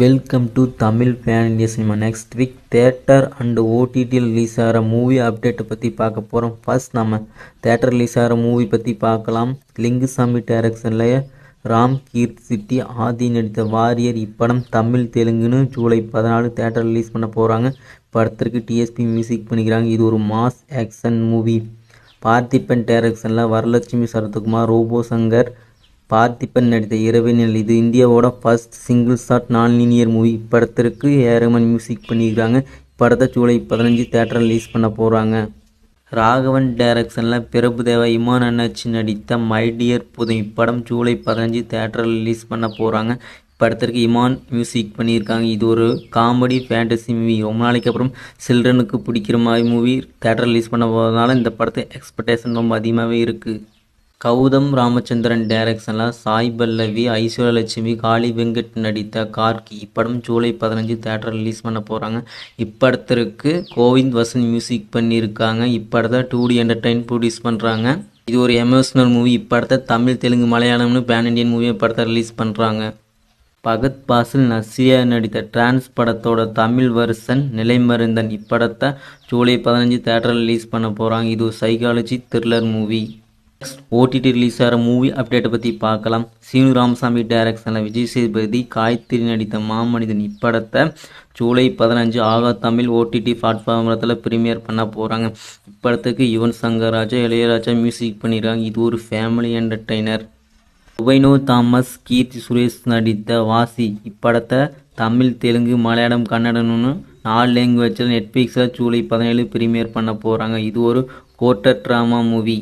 welcome to Tamil fan India cinema next week theater and ஓடிடியில் release ஆகிற movie அப்டேட்டை பற்றி பார்க்க போகிறோம் ஃபர்ஸ்ட் நம்ம தேட்டர் ரிலீஸ் ஆகிற மூவி பற்றி பார்க்கலாம் லிங்குசாமி டைரக்ஷனில் ராம் கீர்த் சிட்டி ஆதி நடித்த வாரியர் இப்படம் தமிழ் தெலுங்குன்னு ஜூலை பதினாலு தேட்டர் ரிலீஸ் பண்ண போகிறாங்க படத்திற்கு டிஎஸ்பி மியூசிக் பண்ணிக்கிறாங்க இது ஒரு மாஸ் ஆக்ஷன் மூவி பார்த்திபன் டைரக்ஷனில் வரலட்சுமி சரத்குமார் ரோபோ சங்கர் பார்த்திபன் நடித்த இரவினில் இது இந்தியாவோட first single shot nonlinear movie இப்படத்திற்கு ஏரமன் மியூசிக் பண்ணியிருக்காங்க இப்படத்தை ஜூலை பதினஞ்சு தேட்டர் ரிலீஸ் பண்ண போகிறாங்க ராகவன் டைரக்ஷனில் பிரபுதேவா இமான் அண்ணாச்சி நடித்த மைடியர் டியர் புதும் இப்படம் ஜூலை பதினஞ்சு தேட்டர் ரிலீஸ் பண்ண போகிறாங்க இப்படத்திற்கு இமான் மியூசிக் பண்ணியிருக்காங்க இது ஒரு காமெடி ஃபேண்டசி மூவி ரொம்ப நாளைக்கு அப்புறம் சில்ட்ரனுக்கு பிடிக்கிற மாதிரி மூவி தேட்டர் ரிலீஸ் பண்ண போகிறதுனால இந்த படத்தை எக்ஸ்பெக்டேஷன் ரொம்ப அதிகமாகவே இருக்குது கௌதம் ராமச்சந்திரன் டைரக்ஷனில் சாய் பல்லவி ஐஸ்வர்யலட்சுமி காளி வெங்கட் நடித்த கார்கி இப்படம் ஜூலை பதினஞ்சு தேட்டர் ரிலீஸ் பண்ண போகிறாங்க இப்படத்திற்கு கோவிந்த் வசன் மியூசிக் பண்ணியிருக்காங்க இப்படத்தை டூ டி என்டர்டைன் ப்ரொடியூஸ் பண்ணுறாங்க இது ஒரு எமோஷ்னல் மூவி இப்படத்தை தமிழ் தெலுங்கு மலையாளம்னு பேன் இண்டியன் மூவி படத்தை ரிலீஸ் பண்ணுறாங்க பகத் பாசில் நசியா நடித்த டிரான்ஸ் படத்தோட தமிழ் வருஷன் நிலைமருந்தன் இப்படத்தை ஜூலை பதினஞ்சு தேட்டரில் ரிலீஸ் பண்ண போகிறாங்க இது ஒரு psychology thriller movie OTT release ஆகிற மூவி அப்டேட்டை பற்றி பார்க்கலாம் சீனு ராமசாமி டைரக்ஷனில் விஜய் சேதுபதி காய்த்திரி நடித்த மாமனிதன் இப்படத்தை ஜூலை பதினஞ்சு ஆகா தமிழ் ஓடிடி பிளாட்ஃபார்மத்தில் ப்ரீமியர் பண்ண போகிறாங்க இப்படத்துக்கு யுவன் சங்கர் ராஜா இளையராஜா மியூசிக் பண்ணிடுறாங்க இது ஒரு ஃபேமிலி என்டர்டெய்னர் உபைனோ தாமஸ் கீர்த்தி சுரேஷ் நடித்த வாசி இப்படத்தை தமிழ் தெலுங்கு மலையாளம் கன்னடம்னு நாலு லேங்குவேஜில் நெட்ஃப்ளிக்ஸில் ஜூலை பதினேழு ப்ரீமியர் பண்ண போகிறாங்க இது ஒரு கோட்டர் ட்ராமா மூவி